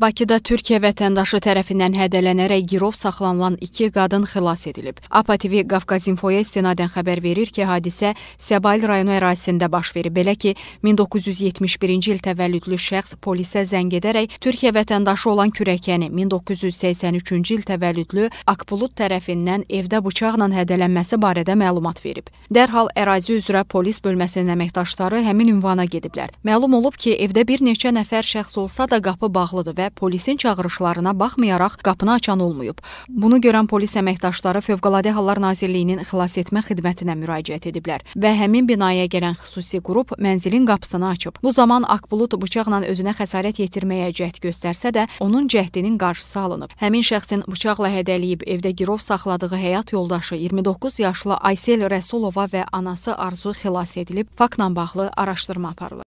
Bakıda Türkiyə vətəndaşı tərəfindən hədələnərək girov saxlanılan iki qadın xilas edilib. APA TV Qafqazinfoya istinadən xəbər verir ki, hadisə Səbail rayonu ərazisində baş verib. Belə ki, 1971-ci il təvəllüdlü şəxs polisə zəng edərək Türkiyə vətəndaşı olan kürəkəni 1983-cü il təvəllüdlü Akbulut tərəfindən evdə bıçaqla hədələnməsi barədə məlumat verib. Dərhal ərazi üzrə polis bölməsinin əməkdaşları həmin ünvana gediblər. Məlum olub ki, evdə bir neçə nəfər şəxs olsa da qapı bağlıdır və və polisin çağırışlarına baxmayaraq qapını açan olmayıb. Bunu görən polis əməkdaşları Fövqəladə Hallar Nazirliyinin xilasetmə xidmətinə müraciət ediblər və həmin binaya gələn xüsusi qrup mənzilin qapısını açıb. Bu zaman Akbulut bıçaqla özünə xəsarət yetirməyə cəhd göstərsə də, onun cəhdinin qarşısı alınıb. Həmin şəxsin bıçaqla hədələyib evdə girov saxladığı həyat yoldaşı 29 yaşlı Aysel Rəsulova və anası Arzu xilas edilib. Faktla bağlı araşdırma aparılır.